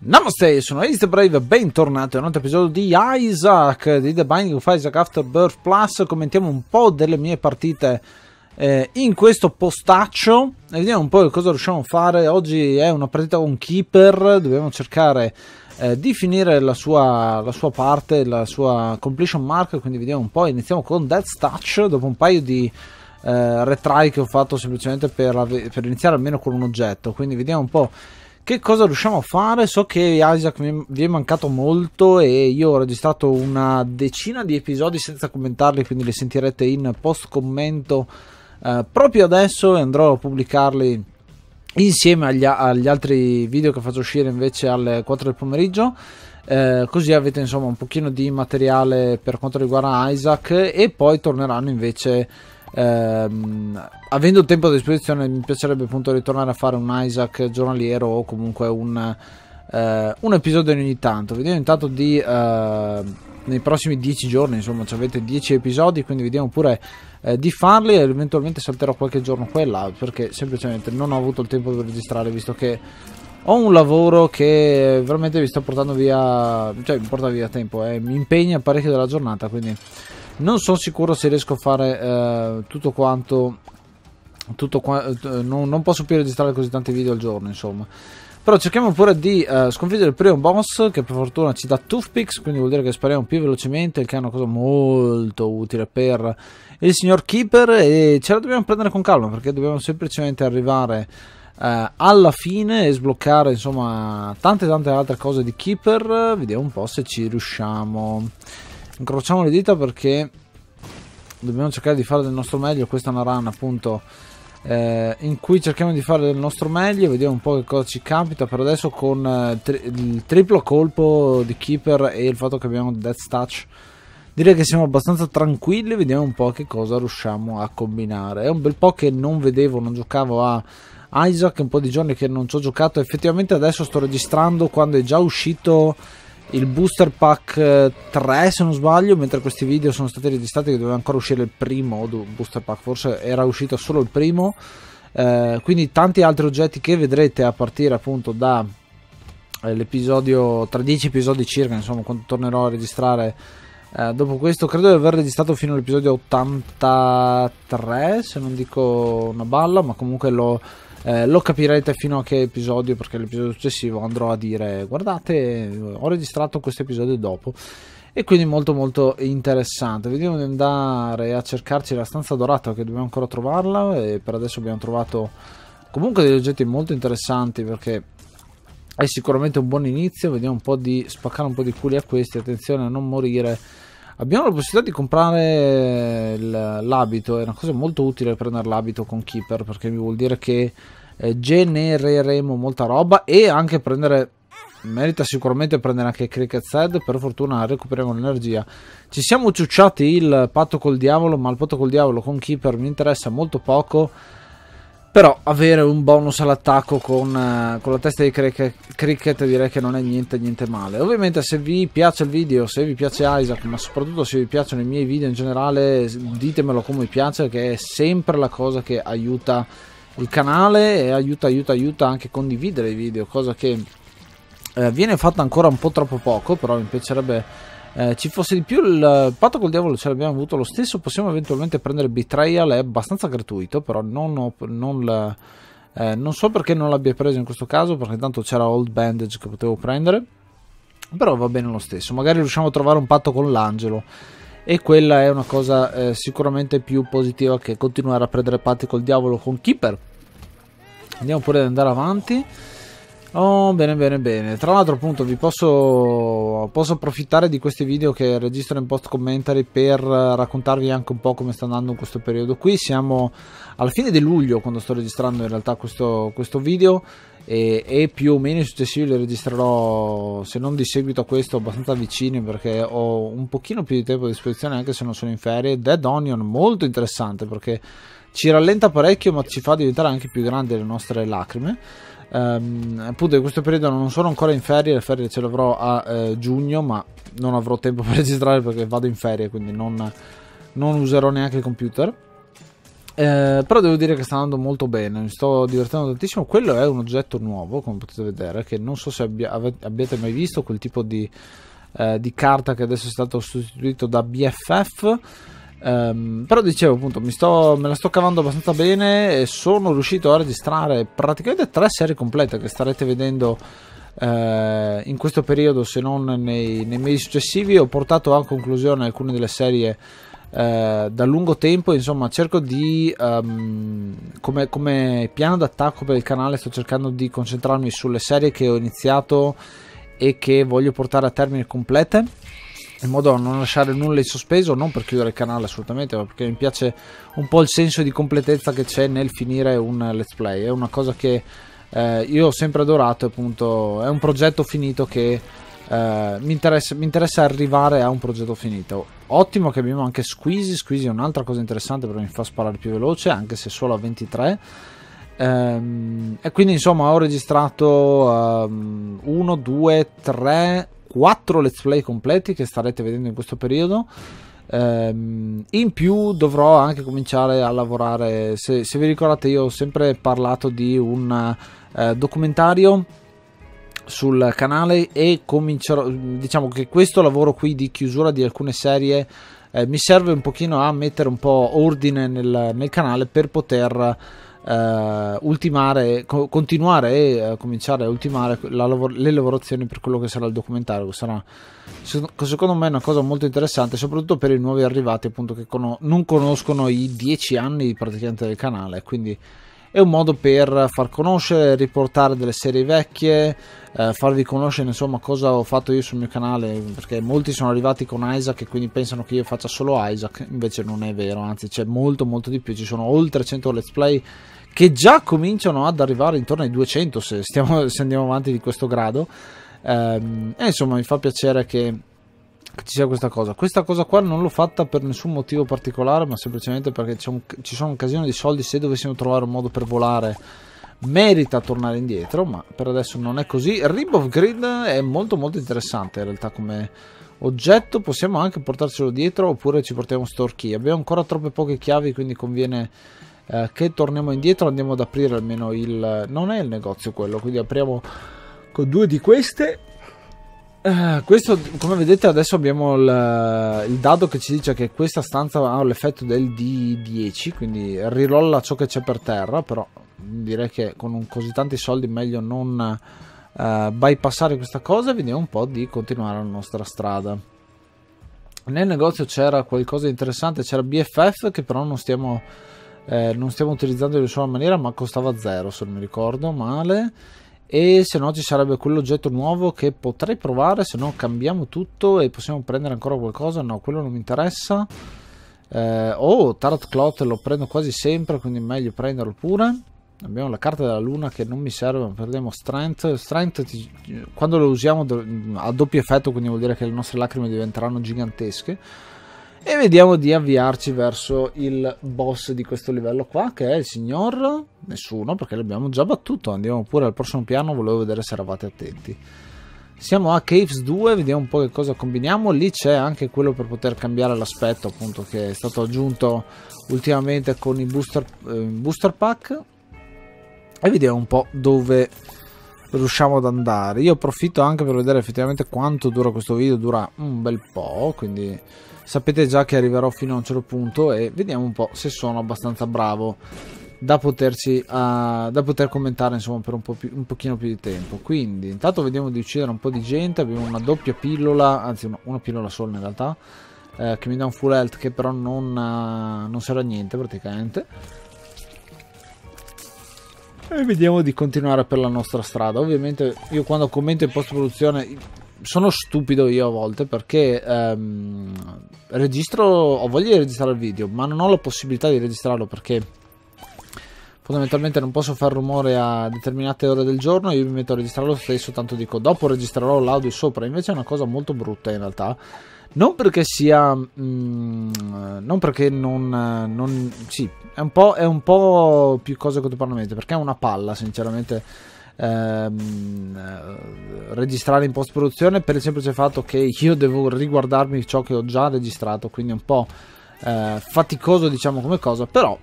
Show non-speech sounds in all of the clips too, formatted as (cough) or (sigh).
Namaste, sono Ace Brave, bentornato a un altro episodio di Isaac, di The Binding of Isaac Afterbirth Plus. Commentiamo un po' delle mie partite eh, in questo postaccio e vediamo un po' cosa riusciamo a fare. Oggi è una partita con Keeper, dobbiamo cercare eh, di finire la sua, la sua, parte, la sua completion mark, quindi vediamo un po'. Iniziamo con Death Touch, dopo un paio di... Eh, retry che ho fatto semplicemente per, per iniziare almeno con un oggetto quindi vediamo un po' che cosa riusciamo a fare? So che Isaac vi è mancato molto e io ho registrato una decina di episodi senza commentarli, quindi li sentirete in post commento eh, proprio adesso e andrò a pubblicarli insieme agli, agli, altri video che faccio uscire invece alle 4 del pomeriggio. Eh, così avete insomma un pochino di materiale per quanto riguarda Isaac e poi torneranno invece Ehm, avendo il tempo a disposizione, mi piacerebbe appunto ritornare a fare un Isaac giornaliero o comunque un, eh, un episodio ogni tanto. Vediamo intanto di. Eh, nei prossimi 10 giorni, insomma, ci avete 10 episodi, quindi vediamo pure eh, di farli e eventualmente salterò qualche giorno qua e là perché semplicemente non ho avuto il tempo di registrare visto che ho un lavoro che veramente mi sta portando via, cioè mi porta via tempo, eh, mi impegna parecchio della giornata, quindi non sono sicuro se riesco a fare eh, tutto quanto tutto qua, eh, non, non, posso più registrare così tanti video al giorno insomma però cerchiamo pure di eh, sconfiggere il primo boss che per fortuna ci dà toothpicks quindi vuol dire che spariamo più velocemente il che è una cosa molto utile per il signor Keeper e ce la dobbiamo prendere con calma perché dobbiamo semplicemente arrivare eh, alla fine e sbloccare insomma tante tante altre cose di Keeper vediamo un po' se ci riusciamo incrociamo le dita perché dobbiamo cercare di fare del nostro meglio questa è una run appunto eh, in cui cerchiamo di fare del nostro meglio vediamo un po' che cosa ci capita per adesso con eh, tri il triplo colpo di Keeper e il fatto che abbiamo Death Touch direi che siamo abbastanza tranquilli vediamo un po' che cosa riusciamo a combinare è un bel po' che non vedevo non giocavo a Isaac un po' di giorni che non ci ho giocato effettivamente adesso sto registrando quando è già uscito il booster pack 3 eh, se non sbaglio mentre questi video sono stati registrati che doveva ancora uscire il primo booster pack forse era uscito solo il primo eh, quindi tanti altri oggetti che vedrete a partire appunto da eh, l'episodio tra 10 episodi circa insomma quando tornerò a registrare eh, dopo questo credo di aver registrato fino all'episodio 83 se non dico una balla ma comunque l'ho eh, lo capirete fino a che episodio, perché l'episodio successivo andrò a dire guardate, ho registrato questo episodio dopo. E quindi molto molto interessante. Vediamo di andare a cercarci la stanza dorata che dobbiamo ancora trovarla e per adesso abbiamo trovato comunque degli oggetti molto interessanti perché è sicuramente un buon inizio. Vediamo un po' di spaccare un po' di culi a questi, attenzione a non morire. Abbiamo la possibilità di comprare l'abito, è una cosa molto utile prendere l'abito con Keeper perché mi vuol dire che eh, genereremo molta roba e anche prendere merita sicuramente prendere anche Cricket Zed per fortuna recuperiamo l'energia ci siamo ciucciati il patto col diavolo ma il patto col diavolo con Keeper mi interessa molto poco però avere un bonus all'attacco con, eh, con, la testa di cricket, cricket, direi che non è niente niente male ovviamente se vi piace il video se vi piace Isaac ma soprattutto se vi piacciono i miei video in generale ditemelo come vi piace che è sempre la cosa che aiuta il canale e aiuta, aiuta, aiuta anche a condividere i video, cosa che eh, viene fatta ancora un po' troppo poco, però mi piacerebbe eh, ci fosse di più. Il patto col diavolo ce l'abbiamo avuto lo stesso, possiamo eventualmente prendere Betrayal, è abbastanza gratuito, però non, ho, non, la, eh, non so perché non l'abbia preso in questo caso, perché tanto c'era Old Bandage che potevo prendere, però va bene lo stesso, magari riusciamo a trovare un patto con l'angelo e quella è una cosa eh, sicuramente più positiva che continuare a prendere patti col diavolo con Keeper andiamo pure ad andare avanti Oh, bene, bene, bene. Tra l'altro, appunto, vi posso, posso, approfittare di questi video che registro in post commentary per eh, raccontarvi anche un po' come sta andando in questo periodo qui. Siamo alla fine di luglio, quando sto registrando in realtà questo, questo video e, e, più o meno i successivi li registrerò se non di seguito a questo abbastanza vicini perché ho un pochino più di tempo a disposizione anche se non sono in ferie Dead Onion molto interessante perché ci rallenta parecchio ma ci fa diventare anche più grandi le nostre lacrime Um, appunto in questo periodo non sono ancora in ferie, le ferie ce le avrò a eh, giugno, ma non avrò tempo (laughs) per registrare perché vado in ferie, quindi non, non userò neanche il computer. Eh, però devo dire che sta andando molto bene, mi sto divertendo tantissimo. Quello è un oggetto nuovo, come potete vedere, che non so se abbia, abbiate mai visto, quel tipo di, eh, di, carta che adesso è stato sostituito da BFF. Um, ehm, però dicevo appunto sto, me la sto cavando abbastanza bene e sono riuscito a registrare praticamente tre serie complete che starete vedendo eh, in questo periodo se non nei, nei mesi successivi ho portato a conclusione alcune delle serie eh, da lungo tempo, insomma, cerco di um, come, come piano d'attacco per il canale sto cercando di concentrarmi sulle serie che ho iniziato e che voglio portare a termine complete in modo da non lasciare nulla in sospeso, non per chiudere il canale assolutamente, ma perché mi piace un po' il senso di completezza che c'è nel finire un let's play. È una cosa che eh, io ho sempre adorato, appunto, è un progetto finito che eh, mi, interessa, mi interessa arrivare a un progetto finito. Ottimo che abbiamo anche Squeezy, Squeezy è un'altra cosa interessante perché mi fa sparare più veloce, anche se solo a 23. Ehm, e quindi insomma ho registrato 1, 2, 3, 4 let's play completi che starete vedendo in questo periodo. Ehm, in più dovrò anche cominciare a lavorare, se, se vi ricordate io ho sempre parlato di un eh, documentario sul canale e comincerò diciamo che questo lavoro qui di chiusura di alcune serie eh, mi serve un pochino a mettere un po' ordine nel, nel canale per poter eh, ultimare co- continuare e eh, cominciare a ultimare lav- le lavorazioni per quello che sarà il documentario che sarà secondo me è una cosa molto interessante soprattutto per i nuovi arrivati appunto che con- non conoscono i dieci anni praticamente del canale quindi è un modo per far conoscere, riportare delle serie vecchie, eh, farvi conoscere insomma cosa ho fatto io sul mio canale, perché molti sono arrivati con Isaac e quindi pensano che io faccia solo Isaac, invece non è vero, anzi c'è molto molto di più, ci sono oltre 100 let's play che già cominciano ad arrivare intorno ai 200 se, stiamo, se andiamo avanti di questo grado. Eh, insomma mi fa piacere che che ci sia questa cosa. Questa cosa qua non l'ho fatta per nessun motivo particolare, ma semplicemente perché un, ci sono un casino di soldi. Se dovessimo trovare un modo per volare, merita tornare indietro, ma per adesso non è così. Rib of Grid è molto molto interessante in realtà come oggetto. Possiamo anche portarcelo dietro oppure ci portiamo store key. Abbiamo ancora troppe poche chiavi, quindi conviene eh, che torniamo indietro. Andiamo ad aprire almeno il... non è il negozio quello, quindi apriamo con due di queste Uh, questo, come vedete, adesso abbiamo il, il, dado che ci dice che questa stanza ha l'effetto del D10, quindi rirolla ciò che c'è per terra, però direi che con così tanti soldi meglio non uh, bypassare questa cosa e vediamo un po' di continuare la nostra strada. Nel negozio c'era qualcosa di interessante, c'era BFF che però non stiamo, eh, non stiamo utilizzando in nessuna maniera, ma costava zero se non mi ricordo male e se no ci sarebbe quell'oggetto nuovo che potrei provare se no cambiamo tutto e possiamo prendere ancora qualcosa no quello non mi interessa eh, oh Tarot cloth lo prendo quasi sempre quindi è meglio prenderlo pure abbiamo la carta della luna che non mi serve perdiamo strength strength ti, quando lo usiamo a doppio effetto quindi vuol dire che le nostre lacrime diventeranno gigantesche e vediamo di avviarci verso il boss di questo livello qua, che è il signor... Nessuno, perché l'abbiamo già battuto. Andiamo pure al prossimo piano, volevo vedere se eravate attenti. Siamo a Caves 2, vediamo un po' che cosa combiniamo. Lì c'è anche quello per poter cambiare l'aspetto, appunto, che è stato aggiunto ultimamente con i booster, eh, booster pack. E vediamo un po' dove riusciamo ad andare. Io approfitto anche per vedere effettivamente quanto dura questo video. Dura un bel po', quindi sapete già che arriverò fino a un certo punto e vediamo un po' se sono abbastanza bravo da, poterci, uh, da poter commentare insomma per un, po più, un pochino più di tempo quindi intanto vediamo di uccidere un po' di gente abbiamo una doppia pillola anzi una, una pillola sola in realtà eh, che mi dà un full health che però non, uh, non serve a niente praticamente e vediamo di continuare per la nostra strada ovviamente io quando commento in post produzione sono stupido io a volte perché ehm, registro, ho voglia di registrare il video, ma non ho la possibilità di registrarlo perché fondamentalmente non posso far rumore a determinate ore del giorno, io mi metto a registrarlo stesso, tanto dico dopo registrerò l'audio sopra, invece è una cosa molto brutta in realtà. Non perché sia... Mm, non perché non... non sì, è un, è un po' più cosa mente, perché è una palla sinceramente ehm, eh, registrare in post produzione per il semplice fatto che io devo riguardarmi ciò che ho già registrato quindi è un po' eh, faticoso diciamo come cosa però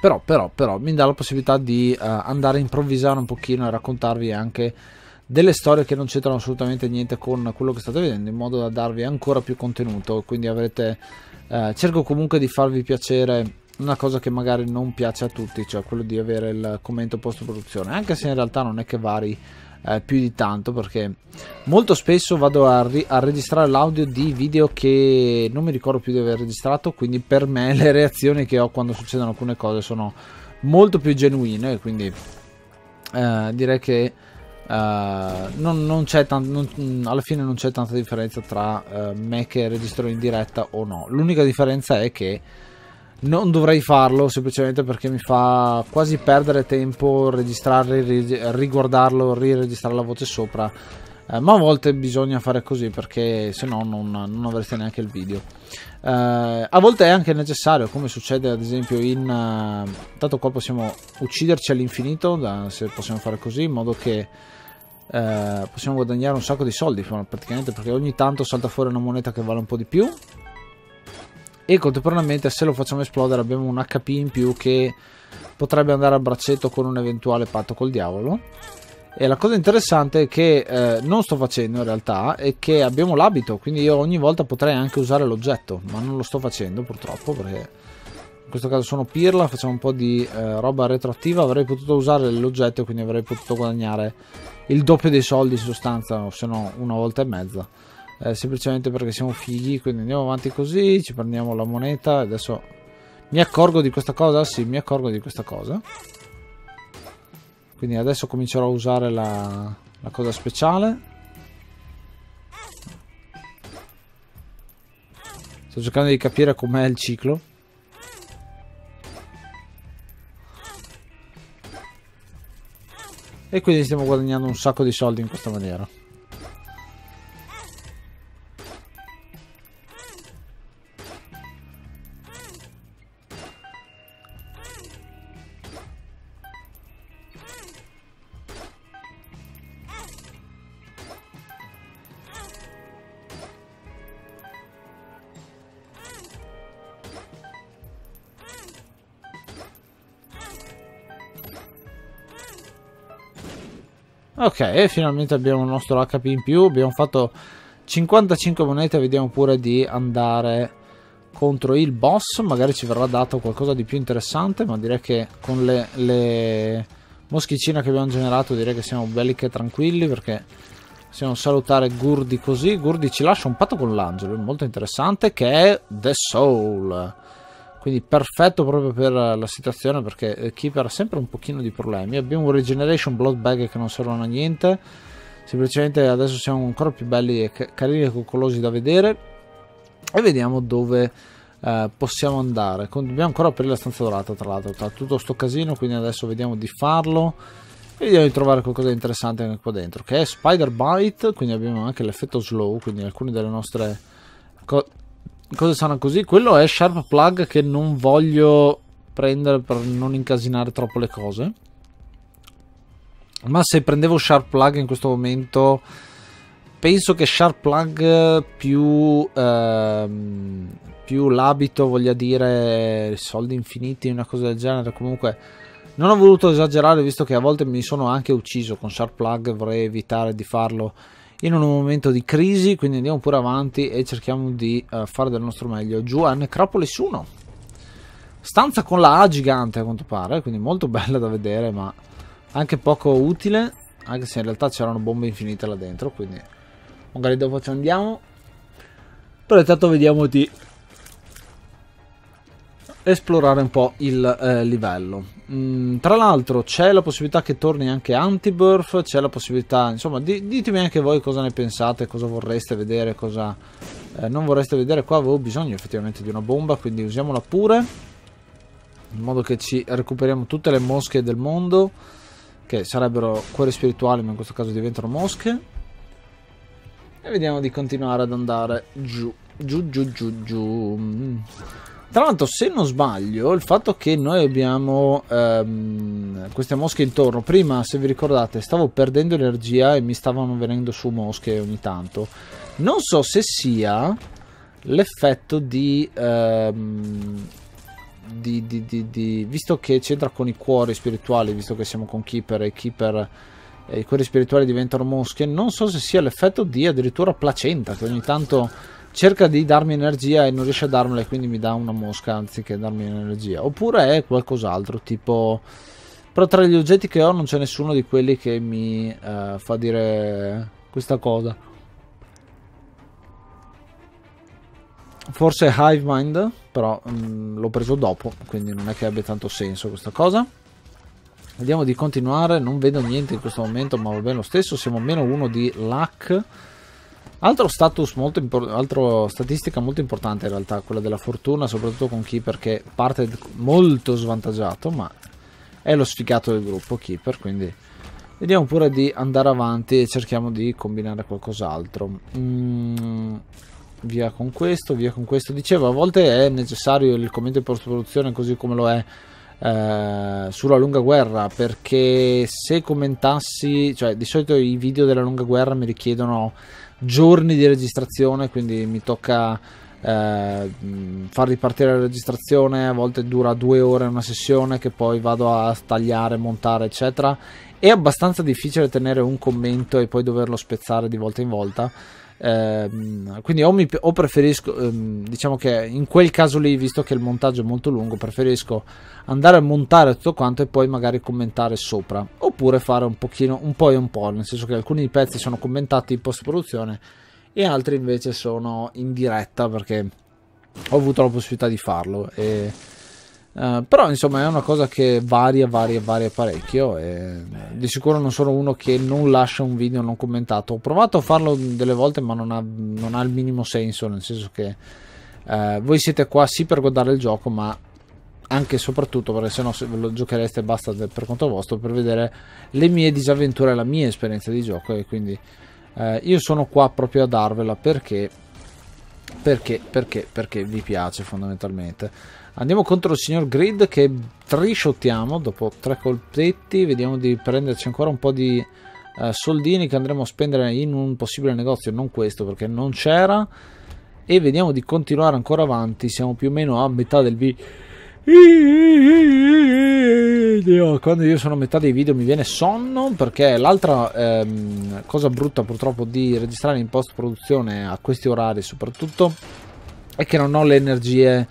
però, però, però mi dà la possibilità di eh, andare a improvvisare un pochino e raccontarvi anche delle storie che non c'entrano assolutamente niente con quello che state vedendo in modo da darvi ancora più contenuto quindi avrete eh, cerco comunque di farvi piacere una cosa che magari non piace a tutti, cioè quello di avere il commento post produzione, anche se in realtà non è che vari eh, più di tanto perché molto spesso vado a, ri- a, registrare l'audio di video che non mi ricordo più di aver registrato, quindi per me le reazioni che ho quando succedono alcune cose sono molto più genuine, quindi eh, direi che Uh, non, non tan- non, mm, alla fine non c'è tanta differenza tra uh, me che registro in diretta o no. L'unica differenza è che non dovrei farlo semplicemente perché mi fa quasi perdere tempo registrare, riguardarlo, riregistrare la voce sopra. Eh, ma a volte bisogna fare così perché se no non, non avreste neanche il video. Eh, a volte è anche necessario, come succede ad esempio in... Eh, tanto qua possiamo ucciderci all'infinito, da, se possiamo fare così, in modo che eh, possiamo guadagnare un sacco di soldi praticamente perché ogni tanto salta fuori una moneta che vale un po' di più e contemporaneamente se lo facciamo esplodere abbiamo un HP in più che potrebbe andare a braccetto con un eventuale patto col diavolo e la cosa interessante che eh, non sto facendo in realtà è che abbiamo l'abito quindi io ogni volta potrei anche usare l'oggetto ma non lo sto facendo purtroppo perché in questo caso sono pirla facciamo un po' di eh, roba retroattiva avrei potuto usare l'oggetto quindi avrei potuto guadagnare il doppio dei soldi in sostanza o se no una volta e mezza eh, semplicemente perché siamo fighi quindi andiamo avanti così ci prendiamo la moneta adesso mi accorgo di questa cosa sì mi accorgo di questa cosa quindi adesso comincerò a usare la, la cosa speciale sto cercando di capire com'è il ciclo e quindi stiamo guadagnando un sacco di soldi in questa maniera Ok, finalmente abbiamo il nostro HP in più, abbiamo fatto 55 monete, vediamo pure di andare contro il boss, magari ci verrà dato qualcosa di più interessante, ma direi che con le, le moschicine che abbiamo generato direi che siamo belli che tranquilli perché possiamo salutare Gurdi così. Gurdi ci lascia un patto con l'angelo, molto interessante, che è The Soul quindi perfetto proprio per eh, la situazione perché eh, Keeper ha sempre un pochino di problemi abbiamo un Regeneration Blood Bag che non servono a niente semplicemente adesso siamo ancora più belli e carini e coccolosi da vedere e vediamo dove eh, possiamo andare dobbiamo ancora aprire la stanza dorata tra l'altro tra tutto sto casino quindi adesso vediamo di farlo e vediamo di trovare qualcosa di interessante anche qua dentro che è Spider Bite quindi abbiamo anche l'effetto slow quindi alcune delle nostre cose sono così. Quello è Sharp Plug che non voglio prendere per non incasinare troppo le cose. Ma se prendevo Sharp Plug in questo momento, penso che Sharp Plug più, ehm, più l'abito voglia dire soldi infiniti, una cosa del genere. Comunque, non ho voluto esagerare visto che a volte mi sono anche ucciso con Sharp Plug. Vorrei evitare di farlo in un momento di crisi, quindi andiamo pure avanti e cerchiamo di uh, fare del nostro meglio. Giù a Necropolis 1, stanza con la A gigante a quanto pare, quindi molto (laughs) bella da vedere ma anche poco utile, anche se in realtà c'erano bombe infinite là dentro, quindi magari dopo ci andiamo. Però intanto vediamo di esplorare un po' il eh, livello. Mm, tra l'altro c'è la possibilità che torni anche Antibirth, c'è la possibilità, insomma, di, ditemi anche voi cosa ne pensate, cosa vorreste vedere, cosa eh, non vorreste vedere. Qua avevo bisogno effettivamente di una bomba, quindi usiamola pure, in modo che ci recuperiamo tutte le mosche del mondo, che sarebbero cuori spirituali, ma in questo caso diventano mosche. E vediamo di continuare ad andare giù, giù, giù, giù, giù. Mm. Tra l'altro, se non sbaglio, il fatto che noi abbiamo ehm, queste mosche intorno, prima, se vi ricordate, stavo perdendo energia e mi stavano venendo su mosche ogni tanto. Non so se sia l'effetto di, ehm, di, di, di, Visto che c'entra con i cuori spirituali, visto che siamo con Keeper e Keeper e i cuori spirituali diventano mosche, non so se sia l'effetto di addirittura placenta, che ogni tanto cerca di darmi energia e non riesce a darmela e quindi mi dà una mosca anziché darmi energia. Oppure è qualcos'altro, tipo... Però tra gli oggetti che ho non c'è nessuno di quelli che mi eh, fa dire questa cosa. Forse Hive Mind, però mm, l'ho preso dopo, quindi non è che abbia tanto senso questa cosa. Vediamo di continuare, non vedo niente in questo momento, ma va bene lo stesso, siamo a meno uno di luck. Altro status molto importante, statistica molto importante in realtà, quella della fortuna, soprattutto con Keeper che parte molto svantaggiato, ma è lo sfigato del gruppo Keeper, quindi vediamo pure di andare avanti e cerchiamo di combinare qualcos'altro. Mm, via con questo, via con questo. Dicevo, a volte è necessario il commento di post-produzione così come lo è eh, sulla lunga guerra perché se commentassi cioè di solito i video della lunga guerra mi richiedono giorni di registrazione, quindi mi tocca eh, far ripartire la registrazione, a volte dura due ore una sessione che poi vado a tagliare, montare, eccetera. È abbastanza difficile tenere un commento e poi doverlo spezzare di volta in volta Ehm, quindi o, mi, o preferisco, ehm, diciamo che in quel caso lì, visto che il montaggio è molto lungo, preferisco andare a montare tutto quanto e poi magari commentare sopra, oppure fare un pochino, un po' e un po', nel senso che alcuni pezzi sono commentati in post-produzione e altri invece sono in diretta perché ho avuto la possibilità di farlo e eh, però insomma è una cosa che varia, varia, varia parecchio e di sicuro non sono uno che non lascia un video non commentato. Ho provato a farlo delle volte ma non ha, non ha il minimo senso, nel senso che uh, voi siete qua sì per guardare il gioco ma anche e soprattutto perché se no lo giochereste basta per conto vostro per vedere le mie disavventure, la mia esperienza di gioco e quindi uh, io sono qua proprio a darvela perché perché, perché, perché vi piace fondamentalmente Andiamo contro il signor Grid che trishottiamo dopo tre colpetti. Vediamo di prenderci ancora un po' di eh, soldini che andremo a spendere in un possibile negozio. Non questo perché non c'era. E vediamo di continuare ancora avanti. Siamo più o meno a metà del video. Quando io sono a metà dei video mi viene sonno perché l'altra ehm, cosa brutta purtroppo di registrare in post produzione a questi orari soprattutto è che non ho le energie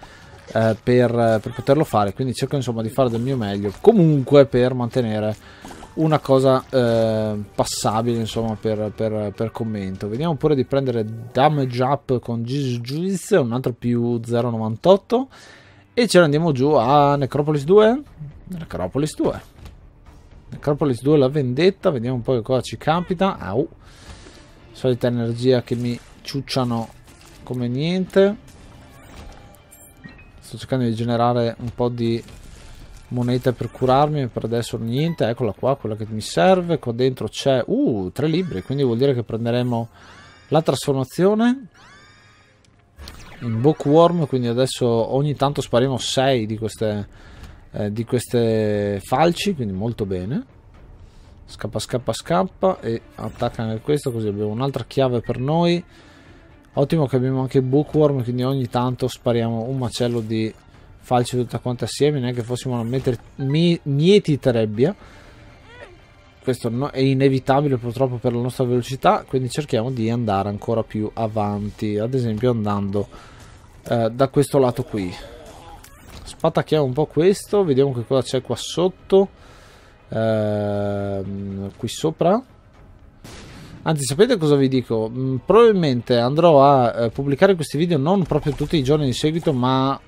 eh, per, eh, per, poterlo fare quindi cerco insomma di fare del mio meglio comunque per mantenere una cosa eh, passabile insomma per, per, per, commento vediamo pure di prendere damage up con Juice un altro più 0,98 e ce ne andiamo giù a Necropolis 2 Necropolis 2 Necropolis 2 la vendetta vediamo un po' che cosa ci capita au solita energia che mi ciucciano come niente Sto cercando di generare un po' di moneta per curarmi, per adesso niente. Eccola qua, quella che mi serve. Qua dentro c'è... Uh, tre libri, quindi vuol dire che prenderemo la trasformazione in bookworm, quindi adesso ogni tanto spariamo 6 di queste, eh, di queste falci, quindi molto bene. Scappa, scappa, scappa e attacca anche questo, così abbiamo un'altra chiave per noi. Ottimo che abbiamo anche Bookworm, quindi ogni tanto spariamo un macello di falci tutta quanta assieme, neanche fossimo a mettere mieti trebbia. Questo no, è inevitabile purtroppo per la nostra velocità, quindi cerchiamo di andare ancora più avanti, ad esempio andando eh, da questo lato qui. Spatacchiamo un po' questo, vediamo che cosa c'è qua sotto, eh, qui sopra Anzi, sapete cosa vi dico? Mm, probabilmente andrò a eh, pubblicare questi video non proprio tutti i giorni di seguito, ma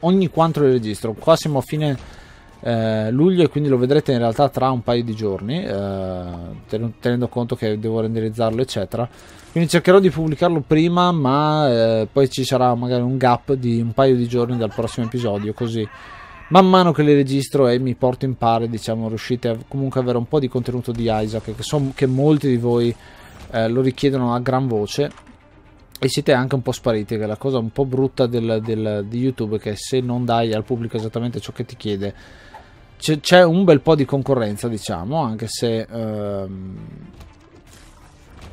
ogni quanto li registro. Qua siamo a fine eh, luglio e quindi lo vedrete in realtà tra un paio di giorni, eh, tenendo conto che devo renderizzarlo, eccetera. Quindi cercherò di pubblicarlo prima, ma eh, poi ci sarà magari un gap di un paio di giorni dal prossimo episodio, così man mano che le registro e mi porto in pari, diciamo, riuscite a comunque avere un po' di contenuto di Isaac, che so che molti di voi eh, lo richiedono a gran voce e siete anche un po' spariti, che è la cosa un po' brutta del, del, di YouTube, che se non dai al pubblico esattamente ciò che ti chiede, c'è, un bel po' di concorrenza, diciamo, anche se... Ehm,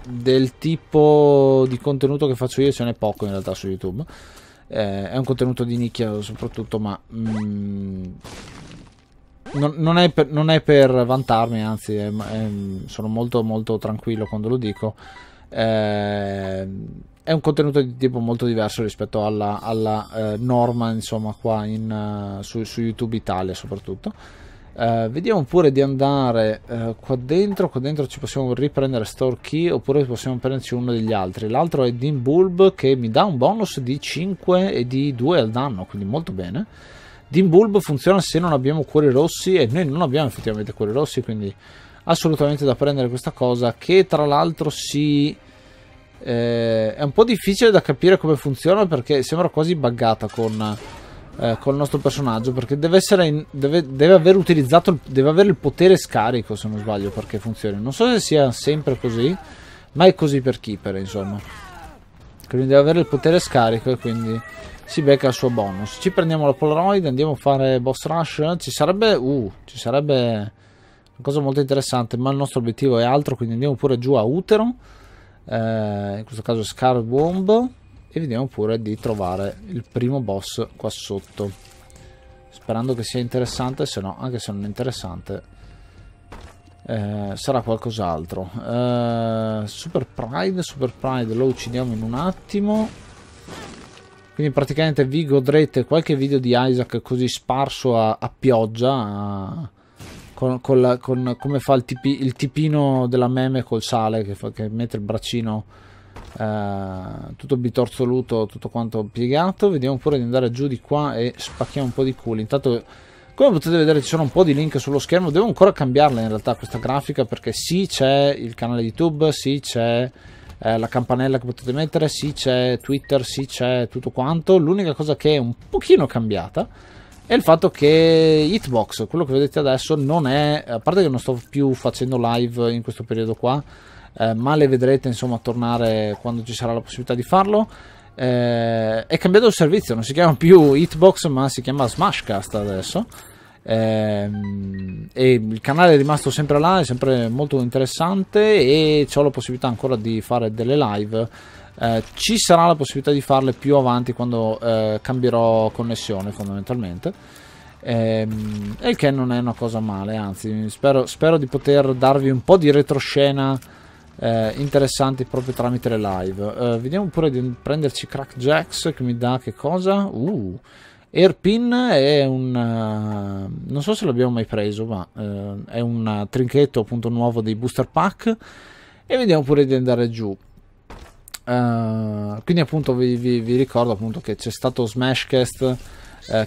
del tipo di contenuto che faccio io ce n'è poco in realtà su YouTube eh, è un contenuto di nicchia soprattutto, ma mm, non, non, è per, non, è per, vantarmi, anzi è, è, sono molto molto tranquillo quando lo dico. Eh, è un contenuto di tipo molto diverso rispetto alla, alla eh, norma, insomma, qua in, uh, su, su YouTube Italia soprattutto. Eh, vediamo pure di andare uh, qua dentro. Qua dentro ci possiamo riprendere Store Key oppure possiamo prenderci uno degli altri. L'altro è Dim Bulb che mi dà un bonus di 5 e di 2 al danno, quindi molto bene. Dim Bulb funziona se non abbiamo cuori rossi e noi non abbiamo effettivamente cuori rossi, quindi assolutamente da prendere questa cosa che tra l'altro si... Eh, è un po' difficile da capire come funziona perché sembra quasi buggata con eh, col nostro personaggio perché deve, in, deve, deve aver utilizzato il, deve avere il potere scarico se non sbaglio perché funzioni non so se sia sempre così ma è così per Keeper insomma quindi deve avere il potere scarico e quindi si becca il suo bonus ci prendiamo la Polaroid andiamo a fare boss rush ci sarebbe uh, ci sarebbe una cosa molto interessante ma il nostro obiettivo è altro quindi andiamo pure giù a Utero eh, in questo caso Scar Bomb e vediamo pure di trovare il primo boss qua sotto sperando che sia interessante se no anche se non è interessante eh, sarà qualcos'altro eh, Super Pride Super Pride lo uccidiamo in un attimo quindi praticamente vi godrete qualche video di Isaac così sparso a, a pioggia a, con, con, la, con, come fa il, tipi, il, tipino della meme col sale che, fa, che mette il braccino Uh, tutto bitorzoluto, tutto quanto piegato. Vediamo pure di andare giù di qua e spacchiamo un po' di culo. Intanto, come potete vedere, ci sono un po' di link sullo schermo. Devo ancora cambiarla in realtà questa grafica perché sì, c'è il canale YouTube, sì, c'è eh, la campanella che potete mettere, sì, c'è Twitter, sì, c'è tutto quanto. L'unica cosa che è un pochino cambiata è il fatto che Hitbox, quello che vedete adesso, non è... A parte che non sto più facendo live in questo periodo qua eh, ma le vedrete insomma tornare quando ci sarà la possibilità di farlo. Eh, è cambiato il servizio, non si chiama più Hitbox ma si chiama Smashcast adesso. Eh, e il canale è rimasto sempre là, è sempre molto interessante e ho la possibilità ancora di fare delle live. Eh, ci sarà la possibilità di farle più avanti quando eh, cambierò connessione fondamentalmente. Ehm, il che non è una cosa male, anzi spero, spero di poter darvi un po' di retroscena eh, interessanti proprio tramite le live. Eh, vediamo pure di prenderci Crackjacks che mi dà che cosa? Uh, Airpin è un... Uh, non so se l'abbiamo mai preso, ma uh, è un trinchetto appunto nuovo dei booster pack e vediamo pure di andare giù. Uh, quindi appunto vi, vi, vi ricordo appunto che c'è stato Smashcast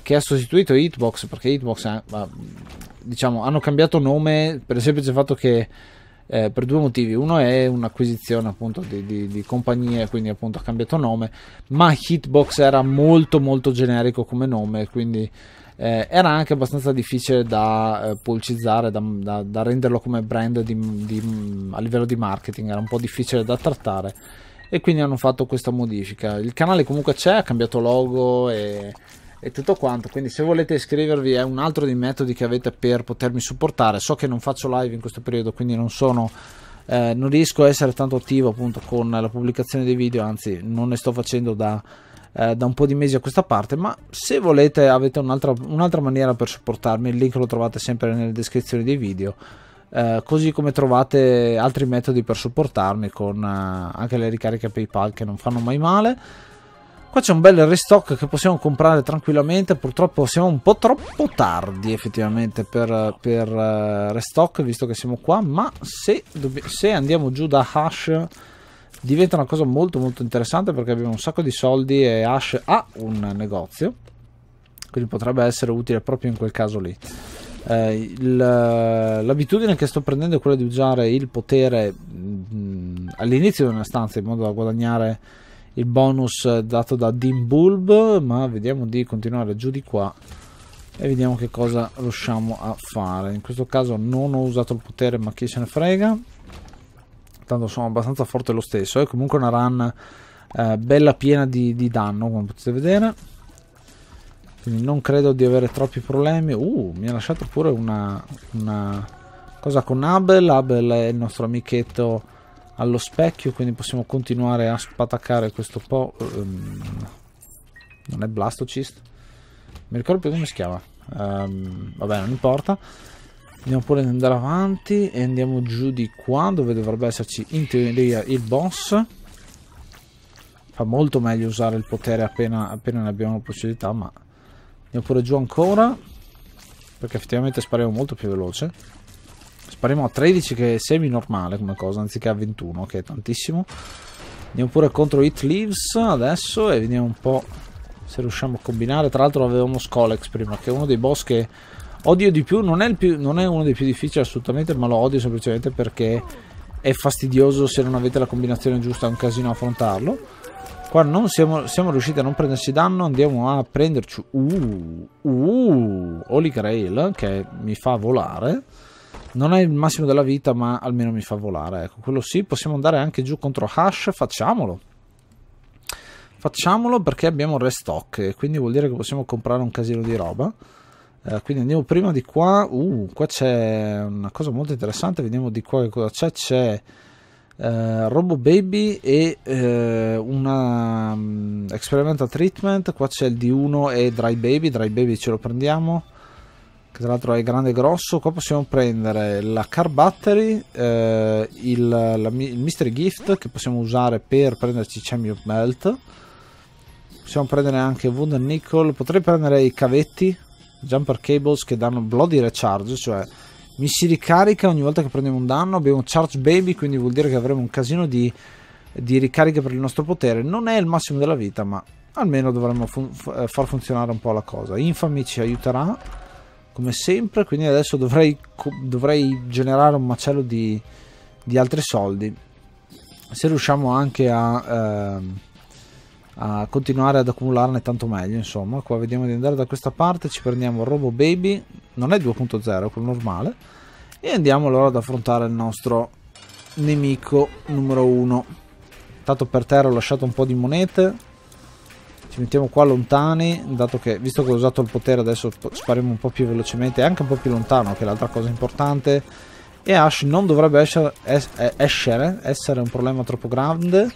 che ha sostituito Hitbox perché Hitbox diciamo hanno cambiato nome per il semplice fatto che eh, per due motivi. Uno è un'acquisizione appunto di, di, di compagnie, quindi appunto ha cambiato nome, ma Hitbox era molto molto generico come nome, quindi eh, era anche abbastanza difficile da eh, pubblicizzare, da, da, da, renderlo come brand di, a livello di marketing, era un po' difficile da trattare e quindi hanno fatto questa modifica. Il canale comunque c'è, ha cambiato logo e e tutto quanto. Quindi, se volete iscrivervi, è un altro dei metodi che avete per potermi supportare. So che non faccio live in questo periodo, quindi non sono. Eh, non riesco a essere tanto attivo appunto con la pubblicazione dei video, anzi, non ne sto facendo da, eh, da un po' di mesi a questa parte. Ma se volete, avete un'altra, un'altra maniera per supportarmi. Il link lo trovate sempre nelle descrizioni dei video. Eh, così come trovate altri metodi per supportarmi con eh, anche le ricariche PayPal che non fanno mai male. Qua c'è un bel restock che possiamo comprare tranquillamente, purtroppo siamo un po' troppo tardi effettivamente per, per eh, restock, visto che siamo qua, ma se, se andiamo giù da Hash diventa una cosa molto molto interessante perché abbiamo un sacco di soldi e hash ha un negozio quindi potrebbe essere utile proprio in quel caso lì eh, eh l'abitudine che sto prendendo è quella di usare il potere mm, all'inizio di una stanza in modo da guadagnare il bonus dato da Dim Bulb, ma vediamo di continuare giù di qua e vediamo che cosa riusciamo a fare. In questo caso non ho usato il potere, ma chi se ne frega. Tanto sono abbastanza forte lo stesso. È eh. comunque una run eh, bella piena di, di, danno, come potete vedere. Quindi non credo di avere troppi problemi. Uh, mi ha lasciato pure una, una cosa con Abel. Abel è il nostro amichetto allo specchio quindi possiamo continuare a spataccare questo po' um, non è blastocist mi ricordo più come si chiama um, vabbè non importa andiamo pure ad andare avanti e andiamo giù di qua dove dovrebbe esserci in teoria il boss fa molto meglio usare il potere appena, appena ne abbiamo la possibilità ma andiamo pure giù ancora perché effettivamente spariamo molto più veloce Spariamo a 13 che è semi-normale come cosa, anziché a 21, che è tantissimo. Andiamo pure contro Hit Leaves adesso e vediamo un po' se riusciamo a combinare. Tra l'altro avevamo Scolex prima, che è uno dei boss che odio di più. Non è, più, non è uno dei più difficili assolutamente, ma lo odio semplicemente perché è fastidioso se non avete la combinazione giusta, è un casino affrontarlo. Qua non siamo, siamo riusciti a non prendersi danno, andiamo a prenderci... Uh, uh, Holy Grail, che mi fa volare non è il massimo della vita, ma almeno mi fa volare. Ecco, quello sì, possiamo andare anche giù contro hash, facciamolo. Facciamolo perché abbiamo restock, quindi vuol dire che possiamo comprare un casino di roba. Eh, quindi andiamo prima di qua. Uh, qua c'è una cosa molto interessante, vediamo di qua che cosa c'è. C'è eh, Robo Baby e eh, una um, Experimental Treatment. Qua c'è il D1 e Dry Baby. Dry Baby ce lo prendiamo che tra l'altro è grande e grosso qua possiamo prendere la car battery eh, il, la, il, mystery gift che possiamo usare per prenderci champion melt possiamo prendere anche wooden nickel potrei prendere i cavetti jumper cables che danno bloody recharge cioè mi si ricarica ogni volta che prendiamo un danno abbiamo charge baby quindi vuol dire che avremo un casino di, di ricariche per il nostro potere non è il massimo della vita ma almeno dovremmo fun far funzionare un po' la cosa infami ci aiuterà come sempre quindi adesso dovrei, dovrei generare un macello di, di, altri soldi se riusciamo anche a, eh, a continuare ad accumularne tanto meglio insomma qua vediamo di andare da questa parte ci prendiamo Robo Baby non è 2.0 quello normale e andiamo allora ad affrontare il nostro nemico numero 1 tanto per terra ho lasciato un po' di monete ci mettiamo qua lontani dato che visto che ho usato il potere adesso spariamo un po' più velocemente e anche un po' più lontano che è l'altra cosa importante e Ash non dovrebbe essere, es essere un problema troppo grande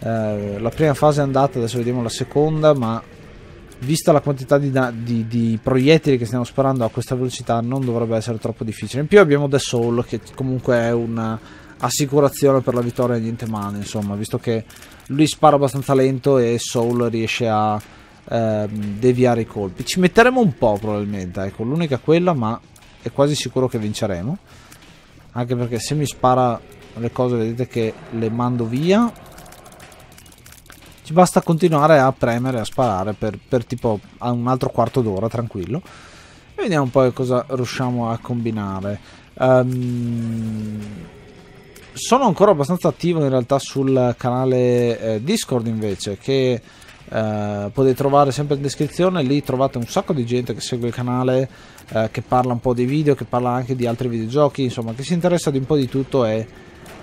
eh, la prima fase è andata adesso vediamo la seconda ma vista la quantità di, di, di, proiettili che stiamo sparando a questa velocità non dovrebbe essere troppo difficile in più abbiamo The Soul che comunque è un'assicurazione per la vittoria niente male insomma visto che lui spara abbastanza lento e Soul riesce a eh, deviare i colpi. Ci metteremo un po' probabilmente, ecco, l'unica quella, ma è quasi sicuro che vinceremo. Anche perché se mi spara le cose vedete che le mando via. Ci basta continuare a premere, e a sparare per, per tipo un altro quarto d'ora, tranquillo. E vediamo poi cosa riusciamo a combinare. Um, sono ancora abbastanza attivo in realtà sul canale eh, Discord invece che eh, potete trovare sempre in descrizione, lì trovate un sacco di gente che segue il canale, eh, che parla un po' dei video, che parla anche di altri videogiochi, insomma che si interessa di un po' di tutto e,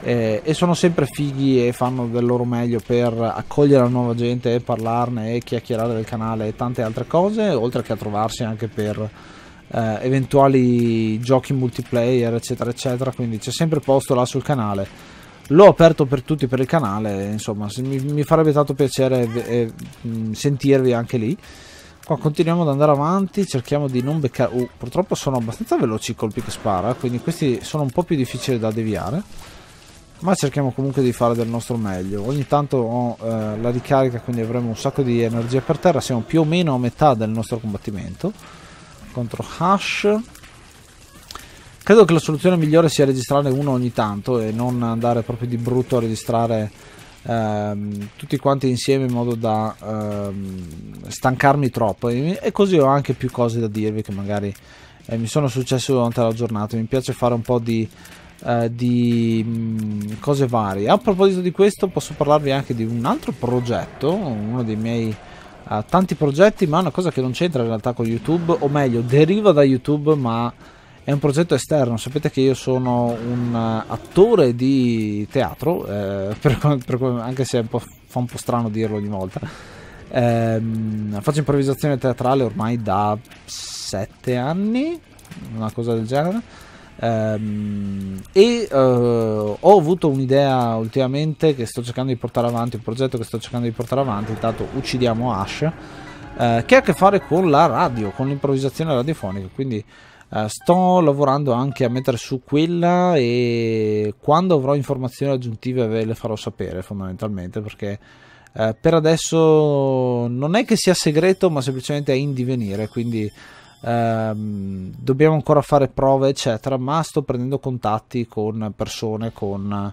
e, e sono sempre fighi e fanno del loro meglio per accogliere la nuova gente e parlarne e chiacchierare del canale e tante altre cose, oltre che a trovarsi anche per eh, eventuali giochi multiplayer, eccetera, eccetera. Quindi c'è sempre posto là sul canale. L'ho aperto per tutti per il canale, insomma, mi, mi farebbe tanto piacere eh, sentirvi anche lì. Qua continuiamo ad andare avanti, cerchiamo di non beccare... Uh, purtroppo sono abbastanza veloci i colpi che spara, quindi questi sono un po' più difficili da deviare. Ma cerchiamo comunque di fare del nostro meglio. Ogni tanto ho eh, la ricarica, quindi avremo un sacco di energia per terra, siamo più o meno a metà del nostro combattimento contro hash. Credo che la soluzione migliore sia registrarne uno ogni tanto e non andare proprio di brutto a registrare ehm, tutti quanti insieme in modo da ehm, stancarmi troppo e così ho anche più cose da dirvi che magari eh, mi sono successe durante la giornata. Mi piace fare un po' di Uh, di mh, mm, cose varie. A proposito di questo, posso parlarvi anche di un altro progetto, uno dei miei uh, tanti progetti, ma è una cosa che non c'entra in realtà con YouTube, o meglio, deriva da YouTube, ma è un progetto esterno. Sapete che io sono un eh, attore di teatro, eh, (laughs) per, per, anche se un fa un po' strano dirlo ogni volta. Eh, faccio improvvisazione teatrale ormai da 7 anni, una cosa del genere Um, e uh, ho avuto un'idea ultimamente che sto cercando di portare avanti, un progetto che sto cercando di portare avanti, intanto uccidiamo Ash, uh, che ha a che fare con la radio, con l'improvvisazione radiofonica, quindi uh, sto lavorando anche a mettere su quella e quando avrò informazioni aggiuntive ve le farò sapere fondamentalmente perché per adesso non è che sia segreto ma semplicemente è in divenire, quindi ehm, dobbiamo ancora fare prove eccetera ma sto prendendo contatti con persone con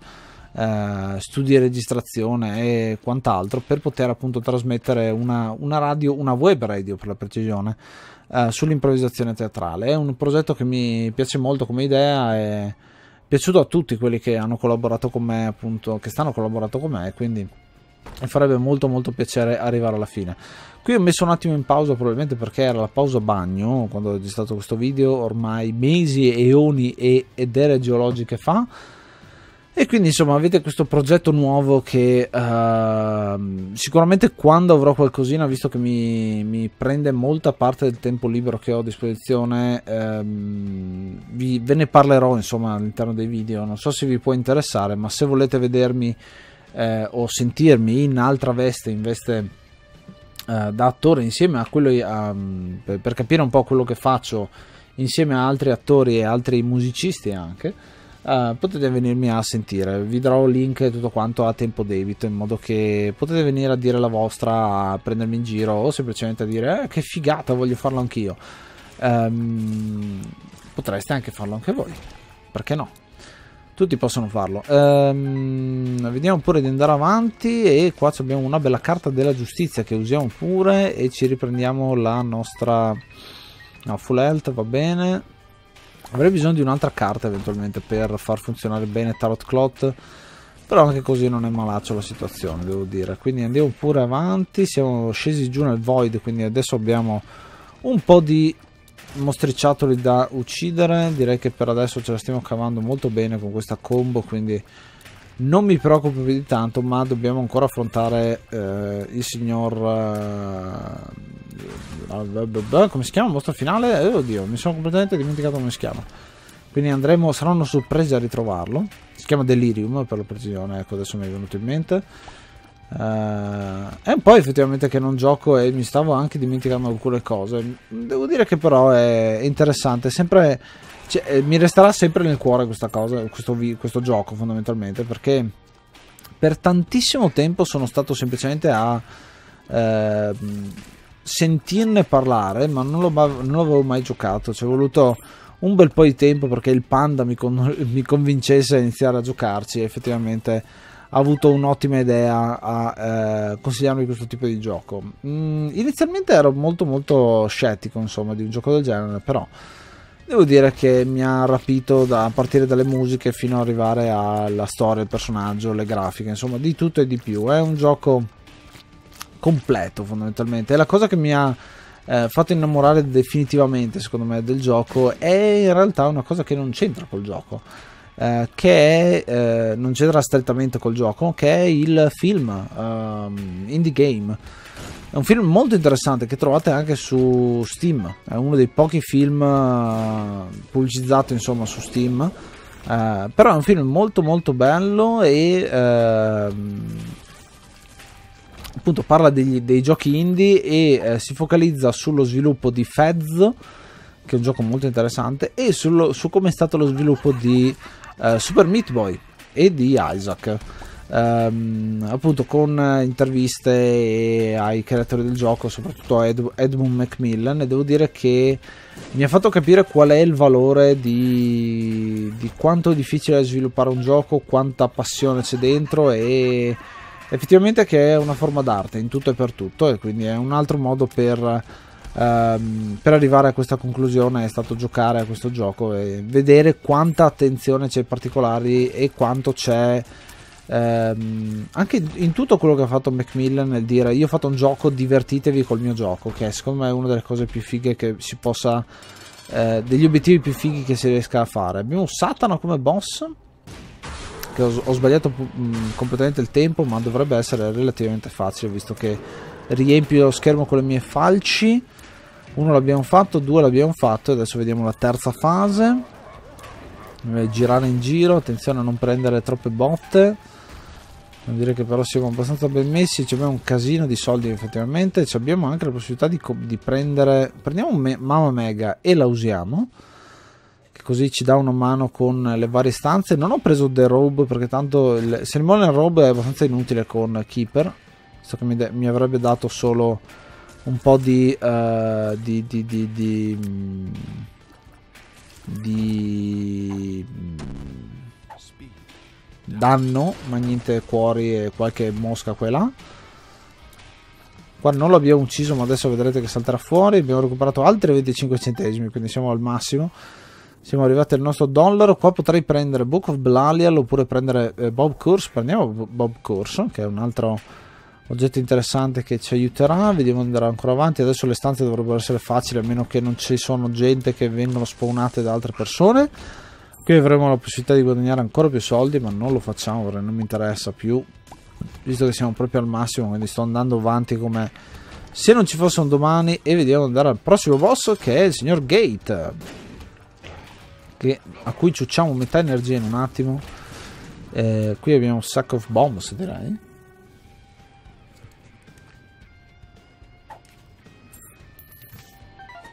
eh, studi di registrazione e quant'altro per poter appunto trasmettere una, una radio una web radio per la precisione eh, sull'improvvisazione teatrale è un progetto che mi piace molto come idea e piaciuto a tutti quelli che hanno collaborato con me appunto che stanno collaborando con me quindi mi farebbe molto molto piacere arrivare alla fine qui ho messo un attimo in pausa probabilmente perché era la pausa bagno quando ho registrato questo video ormai mesi eoni e, ed ere geologiche fa e quindi insomma avete questo progetto nuovo che uh, sicuramente quando avrò qualcosina, visto che mi, mi, prende molta parte del tempo libero che ho a disposizione, um, vi, ve ne parlerò insomma all'interno dei video. Non so se vi può interessare, ma se volete vedermi eh, o sentirmi in altra veste, in veste eh, da attore insieme a quello a, mm, per capire un po' quello che faccio insieme a altri attori e altri musicisti anche Uh, potete venirmi a sentire. Vi darò link e tutto quanto a tempo debito in modo che potete venire a dire la vostra, a prendermi in giro o semplicemente a dire eh, che figata, voglio farlo anch'io. Um, potreste anche farlo anche voi, perché no? tutti possono farlo. Ehm, vediamo pure di andare avanti e qua abbiamo una bella carta della giustizia che usiamo pure e ci riprendiamo la nostra no, full health, va bene. Avrei bisogno di un'altra carta eventualmente per far funzionare bene Tarot Clot, però anche così non è malaccio la situazione, devo dire. Quindi andiamo pure avanti, siamo scesi giù nel Void, quindi adesso abbiamo un po' di mostricciatoli da uccidere direi che per adesso ce la stiamo cavando molto bene con questa combo quindi non mi preoccupo più di tanto ma dobbiamo ancora affrontare eh, il signor eh, come si chiama il mostro finale? Eh, oddio mi sono completamente dimenticato come si chiama quindi andremo, sarà una sorpresa a ritrovarlo si chiama Delirium per la precisione ecco adesso mi è venuto in mente Uh, eh, è un po' effettivamente che non gioco e mi stavo anche dimenticando alcune cose. Devo dire che però è interessante, sempre, cioè, eh, mi resterà sempre nel cuore questa cosa, questo, questo, gioco fondamentalmente, perché per tantissimo tempo sono stato semplicemente a eh, sentirne parlare, ma non, non l'avevo mai giocato. Ci è voluto un bel po' di tempo perché il panda mi, con (laughs) mi convincesse a iniziare a giocarci effettivamente ha avuto un'ottima idea a eh, consigliarmi questo tipo di gioco. Mm, inizialmente ero molto molto scettico insomma di un gioco del genere, però devo dire che mi ha rapito da, a partire dalle musiche fino ad arrivare alla storia, il personaggio, le grafiche, insomma di tutto e di più. È un gioco completo fondamentalmente, è la cosa che mi ha... Eh, fatto innamorare definitivamente secondo me del gioco è in realtà una cosa che non c'entra col gioco eh, che è, eh, non c'entra strettamente col gioco, che è il film um, Indie Game. È un film molto interessante che trovate anche su Steam, è uno dei pochi film eh, pubblicizzati insomma su Steam, uh, però è un film molto molto bello e uh, appunto parla degli, dei giochi indie e si focalizza sullo sviluppo di Fez, che è un gioco molto interessante, e sullo, su come è stato lo sviluppo di eh, Super Meat Boy e di Isaac. Um, appunto con interviste ai creatori del gioco, soprattutto a Ed- Edmund Macmillan, e devo dire che mi ha fatto capire qual è il valore di, di quanto è difficile sviluppare un gioco, quanta passione c'è dentro e effettivamente che è una forma d'arte in tutto e per tutto e quindi è un altro modo per ehm, per arrivare a questa conclusione è stato giocare a questo gioco e vedere quanta attenzione c'è ai particolari e quanto c'è ehm, anche in tutto quello che ha fatto Macmillan nel dire io ho fatto un gioco divertitevi col mio gioco che secondo me è una delle cose più fighe che si possa eh, degli obiettivi più fighi che si riesca a fare abbiamo Satana come boss che ho, ho sbagliato mh, mm, completamente il tempo ma dovrebbe essere relativamente facile visto che riempio lo schermo con le mie falci uno l'abbiamo fatto, due l'abbiamo fatto e adesso vediamo la terza fase girare in giro attenzione a non prendere troppe botte non dire che però siamo abbastanza ben messi, abbiamo un casino di soldi effettivamente, abbiamo anche la possibilità di, di prendere, prendiamo me Mama Mega e la usiamo, così ci dà una mano con le varie stanze. Non ho preso The Robe perché tanto il Ceremonial Robe è abbastanza inutile con Keeper, visto che mi, mi avrebbe dato solo un po' di, uh, di, di, di, di, mm, di mm, danno, ma niente cuori e qualche mosca qua e là. Qua non l'abbiamo ucciso, ma adesso vedrete che salterà fuori. Abbiamo recuperato altri 25 centesimi, quindi siamo al massimo. Siamo arrivati al nostro dollaro. Qua potrei prendere Book of Blalial oppure prendere eh, Bob Course. Prendiamo Bob Course, che è un altro oggetto interessante che ci aiuterà. Vediamo di andare ancora avanti. Adesso le stanze dovrebbero essere facili, a meno che non ci sono gente che vengono spawnate da altre persone. Qui avremo la possibilità di guadagnare ancora più soldi, ma non lo facciamo perché non mi interessa più. Visto che siamo proprio al massimo, quindi sto andando avanti come se non ci fosse un domani. E vediamo andare al prossimo boss che è il signor Gate che, a cui ciucciamo metà energia in un attimo. Eh, qui abbiamo un sack of bombs, direi.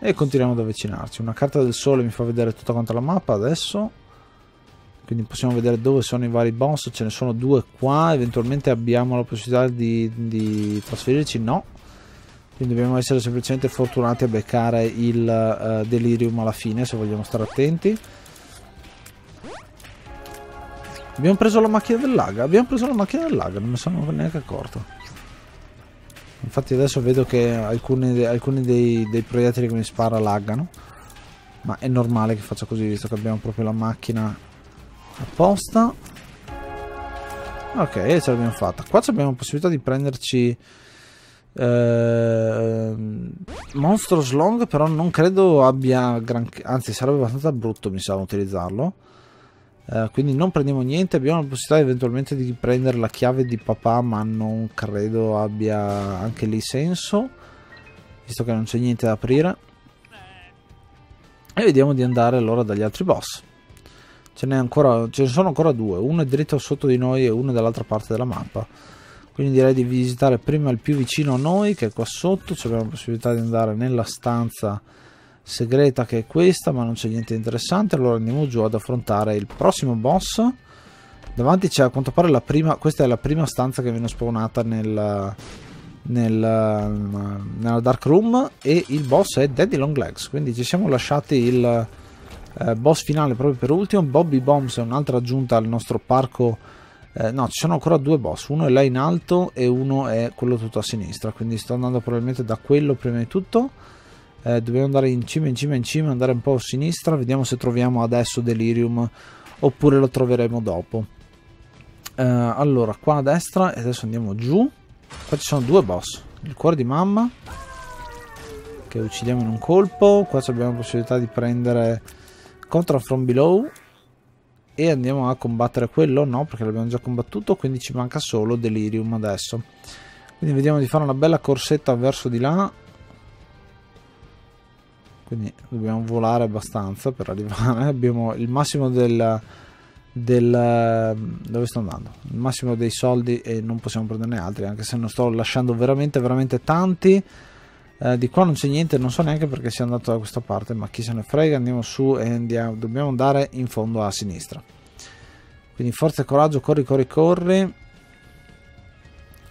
E continuiamo ad avvicinarci. Una carta del sole mi fa vedere tutta quanta la mappa adesso. Quindi possiamo vedere dove sono i vari boss. Ce ne sono due qua. Eventualmente abbiamo la possibilità di, di trasferirci. No. Quindi dobbiamo essere semplicemente fortunati a beccare il uh, delirium alla fine se vogliamo stare attenti. Abbiamo preso la macchina del lag. Abbiamo preso la macchina del lag. Non mi sono neanche accorto. Infatti adesso vedo che alcuni, alcuni dei, dei, proiettili che mi spara laggano. Ma è normale che faccia così, visto che abbiamo proprio la macchina apposta. Ok, ce l'abbiamo fatta. Qua abbiamo la possibilità di prenderci... Eh, Monstro Slong però non credo abbia granché... anzi sarebbe abbastanza brutto mi sa utilizzarlo eh, quindi non prendiamo niente abbiamo la possibilità eventualmente di prendere la chiave di papà ma non credo abbia anche lì senso visto che non c'è niente da aprire e vediamo di andare allora dagli altri boss ce, ancora, ce ne sono ancora due uno è dritto sotto di noi e uno è dall'altra parte della mappa quindi direi di visitare prima il più vicino a noi che è qua sotto c'è la possibilità di andare nella stanza segreta che è questa, ma non c'è niente interessante. Allora andiamo giù ad affrontare il prossimo boss. Davanti c'è a quanto pare la prima, questa è la prima stanza che viene spawnata nel, nel, nella Dark Room e il boss è Daddy Long Legs, quindi ci siamo lasciati il eh, boss finale proprio per ultimo. Bobby Bombs è un'altra aggiunta al nostro parco. Eh, no, ci sono ancora due boss, uno è là in alto e uno è quello tutto a sinistra, quindi sto andando probabilmente da quello prima di tutto eh, dobbiamo andare in cima, in cima, in cima, andare un po' a sinistra, vediamo se troviamo adesso Delirium oppure lo troveremo dopo. Eh, allora, qua a destra e adesso andiamo giù. Qua ci sono due boss, il cuore di mamma che uccidiamo in un colpo, qua abbiamo la possibilità di prendere Contra From Below e andiamo a combattere quello, no perché l'abbiamo già combattuto, quindi ci manca solo Delirium adesso. Quindi vediamo di fare una bella corsetta verso di là quindi dobbiamo volare abbastanza per arrivare (laughs) abbiamo il massimo del, del dove sto andando il massimo dei soldi e non possiamo prenderne altri anche se non sto lasciando veramente veramente tanti eh, di qua non c'è niente non so neanche perché sia andato da questa parte ma chi se ne frega andiamo su e andiamo dobbiamo andare in fondo a sinistra quindi forza e coraggio corri corri corri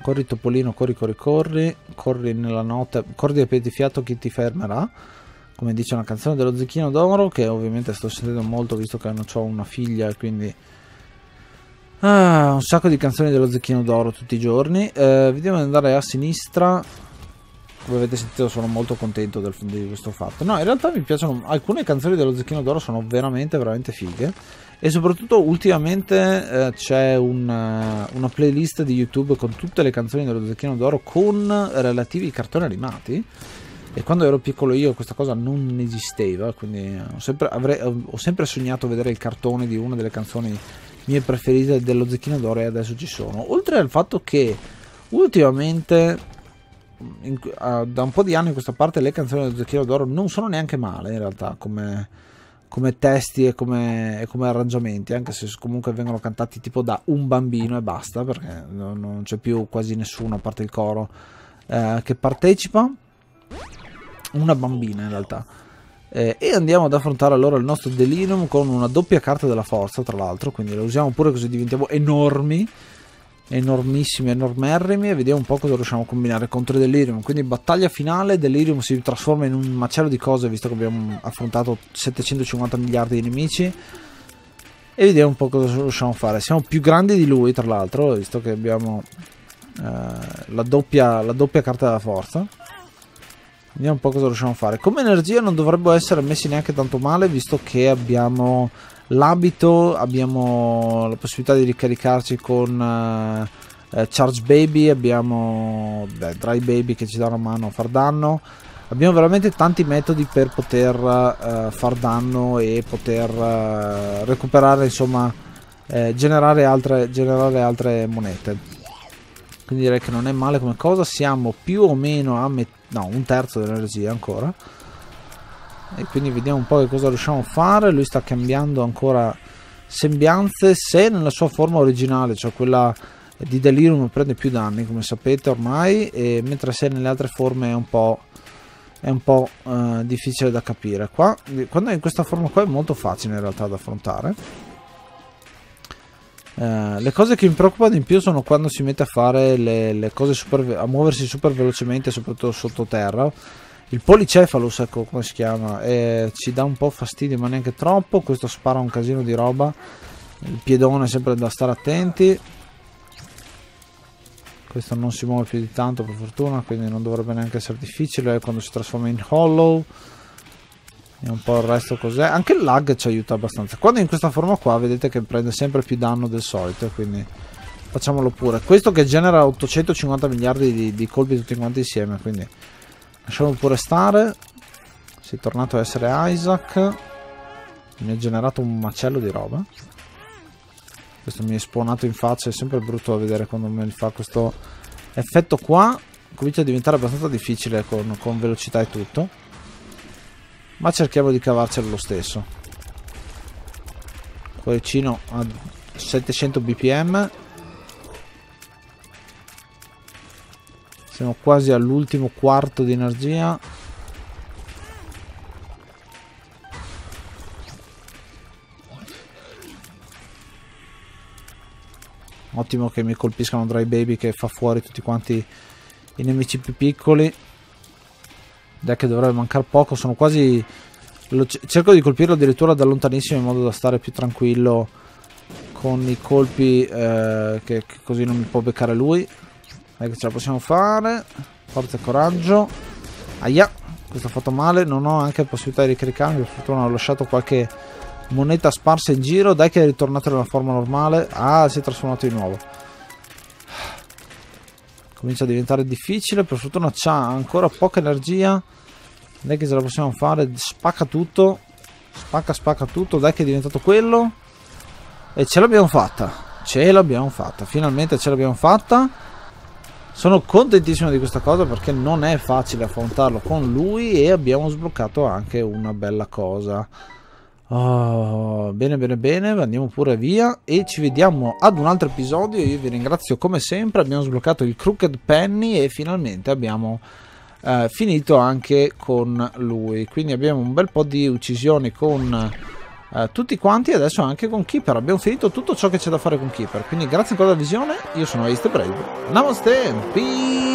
corri topolino corri corri corri corri nella notte corri a piedi fiato chi ti fermerà come dice una canzone dello Zecchino d'Oro che ovviamente sto sentendo molto visto che non ho una figlia e quindi ah, un sacco di canzoni dello Zecchino d'Oro tutti i giorni eh, vediamo di andare a sinistra come avete sentito sono molto contento del, di questo fatto no in realtà mi piacciono alcune canzoni dello Zecchino d'Oro sono veramente veramente fighe e soprattutto ultimamente eh, c'è una, eh, una playlist di YouTube con tutte le canzoni dello Zecchino d'Oro con relativi cartoni animati e quando ero piccolo io questa cosa non esisteva, quindi ho sempre, avrei, ho sempre sognato vedere il cartone di una delle canzoni mie preferite dello Zecchino d'Oro e adesso ci sono. Oltre al fatto che ultimamente, in, uh, da un po' di anni in questa parte, le canzoni dello Zecchino d'Oro non sono neanche male in realtà come, come testi e come, e come, arrangiamenti, anche se comunque vengono cantati tipo da un bambino e basta, perché non, non c'è più quasi nessuno, a parte il coro, uh, che partecipa una bambina in realtà. Eh, e andiamo ad affrontare allora il nostro Delirium con una doppia carta della forza, tra l'altro, quindi la usiamo pure così diventiamo enormi, enormissimi, enormerrimi e vediamo un po' cosa riusciamo a combinare contro Delirium. Quindi battaglia finale, Delirium si trasforma in un macello di cose, visto che abbiamo affrontato 750 miliardi di nemici. E vediamo un po' cosa riusciamo a fare. Siamo più grandi di lui, tra l'altro, visto che abbiamo eh, la, doppia, la doppia carta della forza. Vediamo un po' cosa riusciamo a fare. Come energia non dovrebbero essere messi neanche tanto male, visto che abbiamo l'abito, abbiamo la possibilità di ricaricarci con eh, eh, Charge Baby, abbiamo beh, Dry Baby che ci dà una mano a far danno. Abbiamo veramente tanti metodi per poter eh, far danno e poter eh, recuperare, insomma, eh, generare altre, generare altre monete. Quindi direi che non è male come cosa, siamo più o meno a metà no un terzo dell'energia ancora e quindi vediamo un po' che cosa riusciamo a fare lui sta cambiando ancora sembianze se nella sua forma originale cioè quella di Delirium prende più danni come sapete ormai e mentre se nelle altre forme è un po' è un po' eh, difficile da capire qua quando è in questa forma qua è molto facile in realtà da affrontare eh, le cose che mi preoccupano di più sono quando si mette a fare le, le cose super, a muoversi super velocemente, soprattutto sottoterra. Il policefalus, ecco come si chiama, eh, ci dà un po' fastidio, ma neanche troppo. Questo spara un casino di roba. Il piedone è sempre da stare attenti. Questo non si muove più di tanto, per fortuna, quindi non dovrebbe neanche essere difficile quando si trasforma in hollow. Vediamo un po' il resto cos'è. Anche il lag ci aiuta abbastanza. Quando in questa forma qua vedete che prende sempre più danno del solito, quindi facciamolo pure. Questo che genera 850 miliardi di, di colpi tutti quanti insieme, quindi lasciamo pure stare. Sei tornato a essere Isaac. Mi ha generato un macello di roba. Questo mi è spawnato in faccia, è sempre brutto da vedere quando mi fa questo effetto qua. Comincia a diventare abbastanza difficile con, con velocità e tutto. Ma cerchiamo di cavarcelo lo stesso. Cuoricino a 700 bpm. Siamo quasi all'ultimo quarto di energia. Ottimo che mi colpiscano Dry Baby che fa fuori tutti quanti i nemici più piccoli. Dai che dovrebbe mancare poco, sono quasi... cerco di colpirlo addirittura da lontanissimo in modo da stare più tranquillo con i colpi eh, che, che, così non mi può beccare lui. Dai che ce la possiamo fare. Forza e coraggio. Aia, questo ha fatto male. Non ho anche possibilità di ricaricarmi, per fortuna ho lasciato qualche moneta sparsa in giro. Dai che è ritornato nella forma normale. Ah, si è trasformato di nuovo. Comincia a diventare difficile. Per fortuna c'ha ancora poca energia. Dai che ce la possiamo fare. Spacca tutto. Spacca, spacca tutto. Dai che è diventato quello. E ce l'abbiamo fatta. Ce l'abbiamo fatta. Finalmente ce l'abbiamo fatta. Sono contentissimo di questa cosa perché non è facile affrontarlo con lui e abbiamo sbloccato anche una bella cosa. Oh, bene, bene, bene, andiamo pure via e ci vediamo ad un altro episodio. Io vi ringrazio come sempre, abbiamo sbloccato il Crooked Penny e finalmente abbiamo eh, finito anche con lui. Quindi abbiamo un bel po' di uccisioni con eh, tutti quanti e adesso anche con Keeper. Abbiamo finito tutto ciò che c'è da fare con Keeper. Quindi grazie ancora della visione, io sono Ace Brave. Namaste, peace!